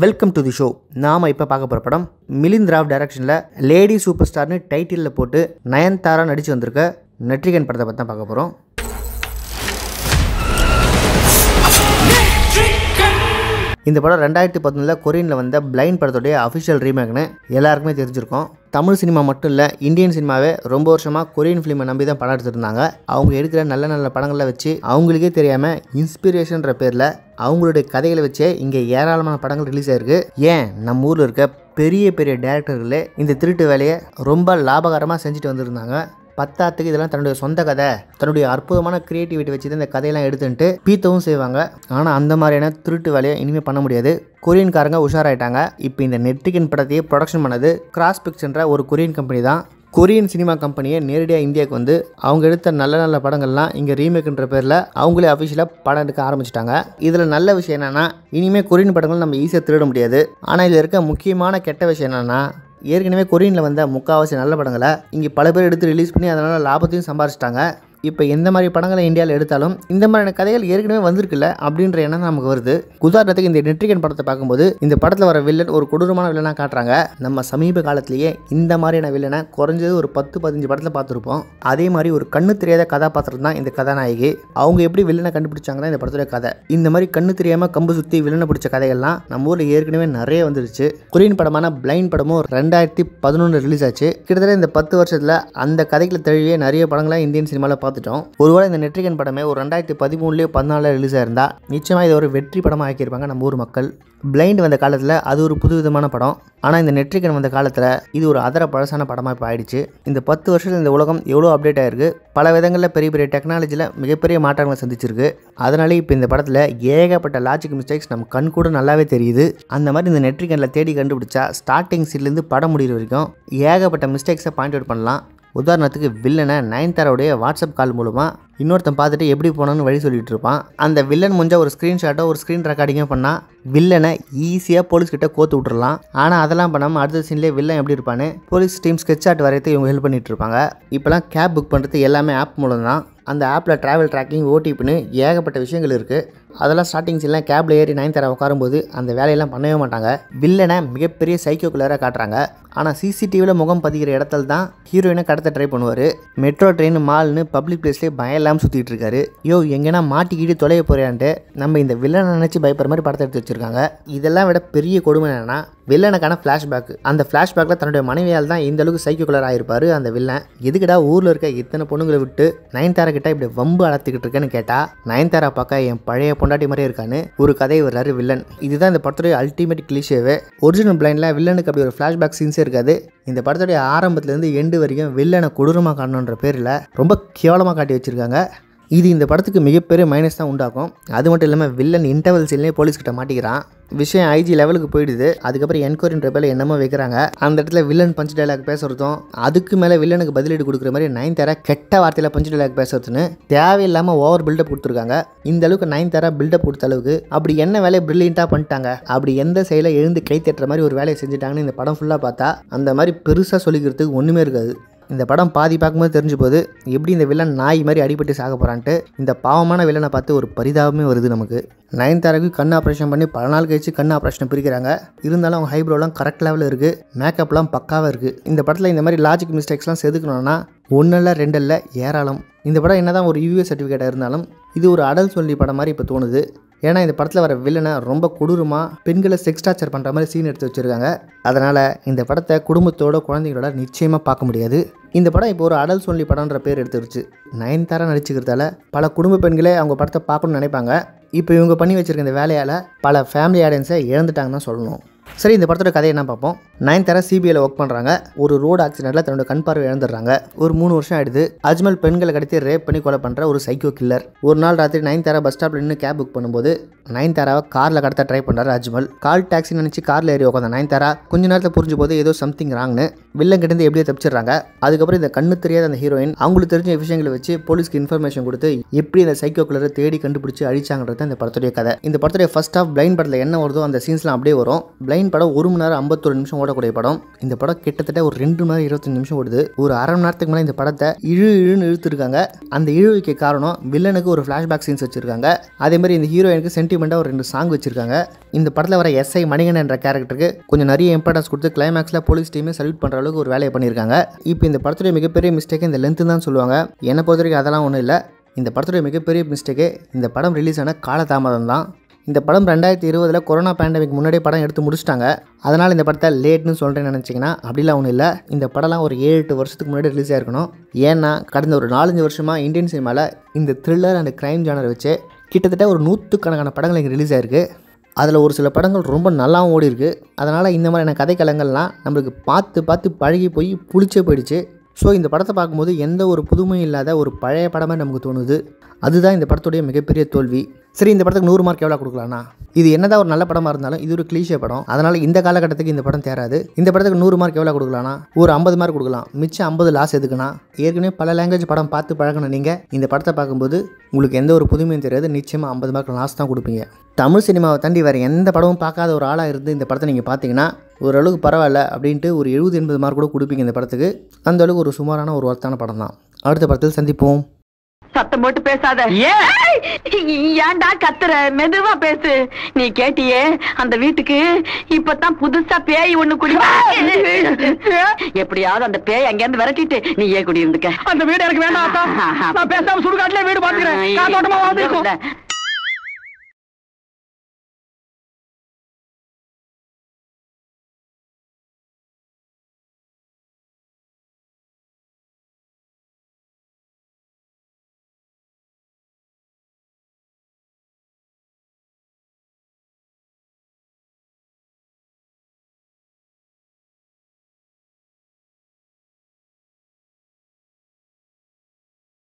welcome to the show நாம் இப்போ பார்க்க போகிற படம் மிலிந்த் ராவ் டைரக்ஷனில் லேடி சூப்பர் ஸ்டார்னு டைட்டிலில் போட்டு நயன்தாரா நடித்து வந்திருக்க நெட்ரிகன் படத்தை பற்றி தான் பார்க்க போகிறோம் இந்த படம் ரெண்டாயிரத்தி பதினொன்றில் கொரியனில் வந்த பிளைண்ட் படத்துடைய அஃபிஷியல் ரீமேக்னு எல்லாருக்குமே தெரிஞ்சிருக்கும் தமிழ் சினிமா மட்டும் இல்லை இந்தியன் சினிமாவே ரொம்ப வருஷமாக கொரியன் ஃபிலிமை நம்பி தான் படம் எடுத்துருந்தாங்க அவங்க எடுக்கிற நல்ல நல்ல படங்களை வச்சு அவங்களுக்கே தெரியாமல் இன்ஸ்பிரேஷன்ற பேரில் அவங்களுடைய கதைகளை வச்சே இங்கே ஏராளமான படங்கள் ரிலீஸ் ஆயிருக்கு ஏன் நம்ம ஊரில் இருக்க பெரிய பெரிய டேரக்டர்களே இந்த திருட்டு வேலையை ரொம்ப லாபகரமாக செஞ்சுட்டு வந்திருந்தாங்க பத்தாத்துக்கு இதெல்லாம் தன்னுடைய சொந்த கதை தன்னுடைய அற்புதமான கிரியேட்டிவிட்டி வச்சு தான் இந்த கதையெல்லாம் எடுத்துட்டு பீத்தவும் செய்வாங்க ஆனால் அந்த மாதிரியான திருட்டு வேலையை இனிமேல் பண்ண முடியாது கொரியன்காரங்க உஷாராயிட்டாங்க இப்போ இந்த நெட்டிகின் படத்தையே ப்ரொடக்ஷன் பண்ணது கிராஸ் பிக்சர்ன்ற ஒரு கொரியன் கம்பெனி தான் கொரியன் சினிமா கம்பெனியை நேரடியாக இந்தியாவுக்கு வந்து அவங்க எடுத்த நல்ல நல்ல படங்கள்லாம் இங்கே ரீமேக்குன்ற பேரில் அவங்களே அஃபிஷியலாக படம் எடுக்க ஆரம்பிச்சிட்டாங்க இதில் நல்ல விஷயம் என்னென்னா இனிமேல் கொரியன் படங்கள் நம்ம ஈஸியாக திருட முடியாது ஆனால் இதில் இருக்க முக்கியமான கெட்ட விஷயம் என்னென்னா ஏற்கனவே கொரியனில் வந்த முக்காவாசி நல்ல படங்களை இங்கே பல பேர் எடுத்து ரிலீஸ் பண்ணி அதனால் லாபத்தையும் சம்பாரிச்சிட்டாங்க இப்போ எந்த மாதிரி படங்களை இந்தியாவில் எடுத்தாலும் இந்த மாதிரியான கதைகள் ஏற்கனவே வந்திருக்குல்ல அப்படின்ற எண்ணம் நமக்கு வருது உதாரணத்துக்கு இந்த நெற்றிகன் படத்தை பார்க்கும்போது இந்த படத்தில் வர வில்லன் ஒரு கொடூரமான வில்லனாக காட்டுறாங்க நம்ம சமீப காலத்திலேயே இந்த மாதிரியான வில்லனை குறைஞ்சது ஒரு பத்து பதினஞ்சு படத்தில் பார்த்துருப்போம் அதே மாதிரி ஒரு கண்ணு தெரியாத கதாபாத்திரம் தான் இந்த கதாநாயகி அவங்க எப்படி வில்லனை கண்டுபிடிச்சாங்கன்னா இந்த படத்துடைய கதை இந்த மாதிரி கண்ணு தெரியாமல் கம்பு சுற்றி வில்லனை பிடிச்ச கதைகள்லாம் நம்ம ஊரில் ஏற்கனவே நிறைய வந்துருச்சு குரியன் படமான பிளைண்ட் படமும் ரெண்டாயிரத்தி பதினொன்று ரிலீஸ் ஆச்சு கிட்டத்தட்ட இந்த பத்து வருஷத்தில் அந்த கதைகளை தழுவிய நிறைய படங்களாக இந்தியன் சினிமாவில் பார்த்துட்டோம் ஒருவேளை இந்த நெற்றிகன் படமே ஒரு ரெண்டாயிரத்தி பதிமூணுலேயோ பதினாலு ரிலீஸ் ஆயிருந்தா நிச்சயமாக இது ஒரு வெற்றி படமாக ஆக்கியிருப்பாங்க நம்ம ஊர் மக்கள் பிளைண்ட் வந்த காலத்தில் அது ஒரு புது விதமான படம் ஆனால் இந்த நெற்றிகன் வந்த காலத்தில் இது ஒரு அதர பழசான படமாக இப்போ ஆயிடுச்சு இந்த பத்து வருஷத்தில் இந்த உலகம் எவ்வளோ அப்டேட் ஆகிருக்கு பல விதங்களில் பெரிய பெரிய டெக்னாலஜியில் மிகப்பெரிய மாற்றங்களை சந்திச்சிருக்கு அதனாலே இப்போ இந்த படத்தில் ஏகப்பட்ட லாஜிக் மிஸ்டேக்ஸ் நம்ம கண் கூட நல்லாவே தெரியுது அந்த மாதிரி இந்த நெற்றிகனில் தேடி கண்டுபிடிச்சா ஸ்டார்டிங் சீட்லேருந்து படம் முடிகிற வரைக்கும் ஏகப்பட்ட மிஸ்டேக்ஸை பாயிண்ட் அவுட் பண்ணலாம் உதாரணத்துக்கு வில்லனை நயன்தாராவுடைய வாட்ஸ்அப் கால் மூலமாக இன்னொருத்தன் பார்த்துட்டு எப்படி போனோன்னு வழி சொல்லிகிட்டு இருப்பான் அந்த வில்லன் முடிஞ்ச ஒரு ஸ்க்ரீன்ஷாட்டோ ஒரு ஸ்க்ரீன் ரெக்கார்டிங்கோ பண்ணால் வில்லனை ஈஸியாக போலீஸ்கிட்ட கோத்து விட்டுறலாம் ஆனால் அதெல்லாம் பண்ணாமல் அடுத்த சீன்லேயே வில்லன் எப்படி இருப்பானு போலீஸ் டீம் ஸ்கெட்ச் ஆட் வரையத்து இவங்க ஹெல்ப் பண்ணிட்டு இருப்பாங்க இப்போலாம் கேப் புக் பண்ணுறது எல்லாமே ஆப் மூலம் தான் அந்த ஆப்பில் ட்ராவல் ட்ராக்கிங் ஓடிபின்னு ஏகப்பட்ட விஷயங்கள் இருக்குது அதெல்லாம் ஸ்டார்டிங் சீன்லாம் கேப்பில் ஏறி நைன் தர உட்காரும்போது அந்த வேலையெல்லாம் பண்ணவே மாட்டாங்க வில்லனை மிகப்பெரிய சைக்கோ கிளராக காட்டுறாங்க ஆனால் சிசிடிவியில் முகம் பதிக்கிற இடத்துல தான் ஹீரோயினை கடத்த ட்ரை பண்ணுவார் மெட்ரோ ட்ரெயின் மால்னு பப்ளிக் பிளேஸ்லேயே பயம் இல்லாமல் சுற்றிட்டு இருக்காரு யோ எங்கன்னா மாட்டிக்கிட்டு தொலைய போகிறான்ட்டு நம்ம இந்த வில்லனை நினச்சி பயப்படுற மாதிரி படத்தை எடுத்து காமிச்சிருக்காங்க இதெல்லாம் விட பெரிய கொடுமை என்னென்னா வில்லனுக்கான ஃப்ளாஷ்பேக் அந்த ஃப்ளாஷ்பேக்கில் தன்னுடைய மனைவியால் தான் இந்த அளவுக்கு சைக்கோகுலர் ஆயிருப்பாரு அந்த வில்லன் எதுக்கடா ஊரில் இருக்க இத்தனை பொண்ணுங்களை விட்டு நயன்தாரா கிட்ட இப்படி வம்பு அளத்துக்கிட்டு இருக்கேன்னு கேட்டால் நயன்தாரா பார்க்க என் பழைய பொண்டாட்டி மாதிரியே இருக்கான்னு ஒரு கதை வர்றாரு வில்லன் இதுதான் இந்த படத்துடைய அல்டிமேட் கிளிஷேவே ஒரிஜினல் பிளைண்டில் வில்லனுக்கு அப்படி ஒரு ஃப்ளாஷ்பேக் சீன்ஸே இருக்காது இந்த படத்துடைய ஆரம்பத்துலேருந்து எண்டு வரைக்கும் வில்லனை கொடூரமாக காணணுன்ற பேரில் ரொம்ப கேவலமாக காட்டி வச்சுருக்காங்க இது இந்த படத்துக்கு மிகப்பெரிய மைனஸ் தான் உண்டாகும் அது மட்டும் இல்லாமல் வில்லன் இன்டர்வல் சீன்லேயே போலீஸ்கிட்ட மாட்டிக்கிறான் விஷயம் ஐஜி லெவலுக்கு போயிடுது அதுக்கப்புறம் என்கொயரின்ற பேரில் என்னமோ வைக்கிறாங்க அந்த இடத்துல வில்லன் பஞ்சு டைலாக் பேசுகிறதும் அதுக்கு மேலே வில்லனுக்கு பதிலீடு கொடுக்குற மாதிரி நைன் தேரா கெட்ட வார்த்தையில் பஞ்சு டைலாக் பேசுறதுன்னு தேவையில்லாமல் ஓவர் பில்டப் கொடுத்துருக்காங்க இந்த அளவுக்கு நைன் தேரா பில்டப் கொடுத்த அளவுக்கு அப்படி என்ன வேலையை பிரில்லியண்ட்டாக பண்ணிட்டாங்க அப்படி எந்த செயலை எழுந்து கை தட்டுற மாதிரி ஒரு வேலையை செஞ்சுட்டாங்கன்னு இந்த படம் ஃபுல்லாக பார்த்தா அந்த மாதிரி பெருசாக சொல்லிக்கிறதுக்கு ஒன்றுமே இருக்காது இந்த படம் பாதி பார்க்கும்போது தெரிஞ்சு போகுது எப்படி இந்த வில்லன் நாய் மாதிரி அடிபட்டு சாக போகிறான்ட்டு இந்த பாவமான வில்லனை பார்த்து ஒரு பரிதாபமே வருது நமக்கு நயன்தாராவுக்கு கண் ஆப்ரேஷன் பண்ணி பல நாள் கழிச்சு கண் ஆப்ரேஷன் பிரிக்கிறாங்க இருந்தாலும் அவங்க ஹைப்ரோலாம் கரெக்ட் லெவலில் இருக்குது மேக்கப்லாம் பக்காவாக இருக்குது இந்த படத்தில் இந்த மாதிரி லாஜிக் மிஸ்டேக்ஸ்லாம் செதுக்கணும்னா ஒன்றில் ரெண்டில் ஏராளம் இந்த படம் தான் ஒரு யூஏ சர்டிஃபிகேட்டாக இருந்தாலும் இது ஒரு அடல் சொல்லி படம் மாதிரி இப்போ தோணுது ஏன்னா இந்த படத்தில் வர வில்லனை ரொம்ப கொடூரமாக பெண்களை செக்ஸ் டார்ச்சர் பண்ணுற மாதிரி சீன் எடுத்து வச்சுருக்காங்க அதனால் இந்த படத்தை குடும்பத்தோட குழந்தைங்களோட நிச்சயமாக பார்க்க முடியாது இந்த படம் இப்போ ஒரு அடல் சொல்லி படம்ன்ற பேர் எடுத்துருச்சு நயன்தாரா நடிச்சுக்கிறதால பல குடும்ப பெண்களே அவங்க படத்தை பார்க்கணும்னு நினைப்பாங்க இப்போ இவங்க பண்ணி வச்சுருக்க இந்த வேலையால் பல ஃபேமிலி ஆடியன்ஸை இழந்துட்டாங்கன்னு சொல்லணும் சரி இந்த படத்தோட கதையை என்ன பார்ப்போம் நயன்தாரா சிபிஐயில் ஒர்க் பண்ணுறாங்க ஒரு ரோடு ஆக்சிடென்ட்டில் தன்னோட கண் பார்வை இழந்துடுறாங்க ஒரு மூணு வருஷம் ஆயிடுது அஜ்மல் பெண்களை கடத்தி ரேப் பண்ணி கொலை பண்ணுற ஒரு சைக்கோ கில்லர் ஒரு நாள் ராத்திரி தர பஸ் ஸ்டாப்பில் நின்று கேப் புக் பண்ணும்போது தாராவை காரில் கடத்த ட்ரை பண்ணுறாரு அஜ்மல் கால் டாக்ஸி நினச்சி காரில் ஏறி உட்காந்த நயன்தாரா கொஞ்ச நேரத்தில் புரிஞ்ச போது ஏதோ சம்திங் ராங்னு வில்லன் கிட்டேருந்து எப்படியோ தப்பிச்சிடுறாங்க அதுக்கப்புறம் இந்த கண்ணு தெரியாத அந்த ஹீரோயின் அவங்களுக்கு தெரிஞ்ச விஷயங்களை வச்சு போலீஸ்க்கு இன்ஃபர்மேஷன் கொடுத்து எப்படி அந்த சைக்கோ கில்லரை தேடி கண்டுபிடிச்சி அழிச்சாங்கிறது அந்த படத்துடைய கதை இந்த படத்துடைய ஃபர்ஸ்ட் ஆஃப் பிளைண்ட் படத்தில் என்ன வருதோ அந்த சீன்ஸ்லாம் அப்படியே வரும் பிளைண்ட் ட்ரெயின் படம் ஒரு மணி நேரம் ஐம்பத்தொரு நிமிஷம் ஓடக்கூடிய படம் இந்த படம் கிட்டத்தட்ட ஒரு ரெண்டு மணி நேரம் இருபத்தஞ்சு நிமிஷம் ஓடுது ஒரு அரை மணி நேரத்துக்கு மேலே இந்த படத்தை இழு இழுன்னு இழுத்துருக்காங்க அந்த இழுவிக்க காரணம் வில்லனுக்கு ஒரு ஃப்ளாஷ்பேக் சீன்ஸ் வச்சிருக்காங்க அதே மாதிரி இந்த ஹீரோயினுக்கு சென்டிமெண்ட்டாக ஒரு ரெண்டு சாங் வச்சிருக்காங்க இந்த படத்தில் வர எஸ்ஐ மணிகன் என்ற கேரக்டருக்கு கொஞ்சம் நிறைய இம்பார்ட்டன்ஸ் கொடுத்து கிளைமேக்ஸில் போலீஸ் டீமே சல்யூட் பண்ணுற அளவுக்கு ஒரு வேலையை பண்ணியிருக்காங்க இப்போ இந்த படத்துடைய மிகப்பெரிய மிஸ்டேக் இந்த லென்த்து தான் சொல்லுவாங்க என்னை பொறுத்த வரைக்கும் அதெல்லாம் ஒன்றும் இல்லை இந்த படத்துடைய மிகப்பெரிய மிஸ்டேக்கே இந்த படம் ரிலீஸ் ஆன காலதாமதம் தான் இந்த படம் ரெண்டாயிரத்தி இருபதில் கொரோனா பேண்டமிக் முன்னாடியே படம் எடுத்து முடிச்சிட்டாங்க அதனால் இந்த படத்தை லேட்னு சொல்கிறேன்னு நினச்சிங்கன்னா அப்படிலாம் ஒன்றும் இல்லை இந்த படம்லாம் ஒரு ஏழு எட்டு வருஷத்துக்கு முன்னாடி ரிலீஸ் ஆகிருக்கணும் ஏன்னா கடந்த ஒரு நாலஞ்சு வருஷமாக இந்தியன் சினிமாவில் இந்த த்ரில்லர் அண்ட் க்ரைம் ஜானர் வச்சு கிட்டத்தட்ட ஒரு நூற்றுக்கணக்கான படங்கள் இங்கே ரிலீஸ் ஆகிருக்கு அதில் ஒரு சில படங்கள் ரொம்ப நல்லாவும் ஓடி இருக்குது அதனால் இந்த மாதிரியான கலங்கள்லாம் நம்மளுக்கு பார்த்து பார்த்து பழகி போய் புளிச்சே போயிடுச்சு ஸோ இந்த படத்தை பார்க்கும்போது எந்த ஒரு புதுமையும் இல்லாத ஒரு பழைய படமாக நமக்கு தோணுது அதுதான் இந்த படத்துடைய மிகப்பெரிய தோல்வி சரி இந்த படத்துக்கு நூறு மார்க் எவ்வளோ கொடுக்கலாம்னா இது என்னதான் ஒரு நல்ல படமாக இருந்தாலும் இது ஒரு கிளீஷே படம் அதனால் இந்த காலகட்டத்துக்கு இந்த படம் தேராது இந்த படத்துக்கு நூறு மார்க் எவ்வளோ கொடுக்கலாம்னா ஒரு ஐம்பது மார்க் கொடுக்கலாம் மிச்சம் ஐம்பது லாஸ் எதுக்குன்னா ஏற்கனவே பல லாங்குவேஜ் படம் பார்த்து பழகின நீங்கள் இந்த படத்தை பார்க்கும்போது உங்களுக்கு எந்த ஒரு புதுமையும் தெரியாது நிச்சயமாக ஐம்பது மார்க் லாஸ் தான் கொடுப்பீங்க தமிழ் சினிமாவை தாண்டி வேறு எந்த படமும் பார்க்காத ஒரு ஆளாக இருந்து இந்த படத்தை நீங்கள் பார்த்தீங்கன்னா ஓரளவுக்கு பரவாயில்ல அப்படின்ட்டு ஒரு எழுபது எண்பது மார்க் கூட கொடுப்பீங்க இந்த படத்துக்கு அந்தளவுக்கு ஒரு சுமாரான ஒரு ஒர்த்தான படம் தான் அடுத்த படத்தில் சந்திப்போம் சத்தம் போட்டு பேசாத ஏன்டா கத்துற மெதுவா பேசு நீ கேட்டியே அந்த வீட்டுக்கு இப்பதான் புதுசா பேய் ஒண்ணு குடி எப்படியாவது அந்த பேய் அங்கிருந்து இருந்து விரட்டிட்டு நீ ஏன் குடி இருந்துக்க அந்த வீடு எனக்கு வேண்டாம் பேசாம சுடுகாட்டுல வீடு பாத்துக்கிறேன்